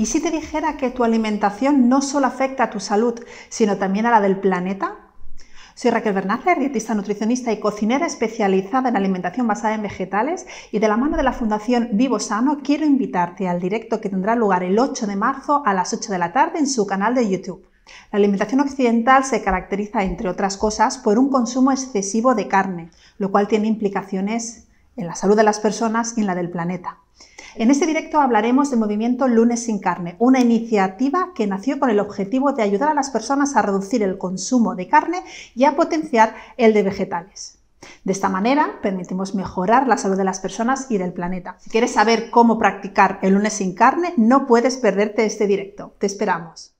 ¿Y si te dijera que tu alimentación no solo afecta a tu salud, sino también a la del planeta? Soy Raquel Bernaza, dietista nutricionista y cocinera especializada en alimentación basada en vegetales y de la mano de la Fundación Vivo Sano quiero invitarte al directo que tendrá lugar el 8 de marzo a las 8 de la tarde en su canal de YouTube. La alimentación occidental se caracteriza, entre otras cosas, por un consumo excesivo de carne, lo cual tiene implicaciones en la salud de las personas y en la del planeta. En este directo hablaremos del movimiento Lunes sin Carne, una iniciativa que nació con el objetivo de ayudar a las personas a reducir el consumo de carne y a potenciar el de vegetales. De esta manera permitimos mejorar la salud de las personas y del planeta. Si quieres saber cómo practicar el lunes sin carne, no puedes perderte este directo. Te esperamos.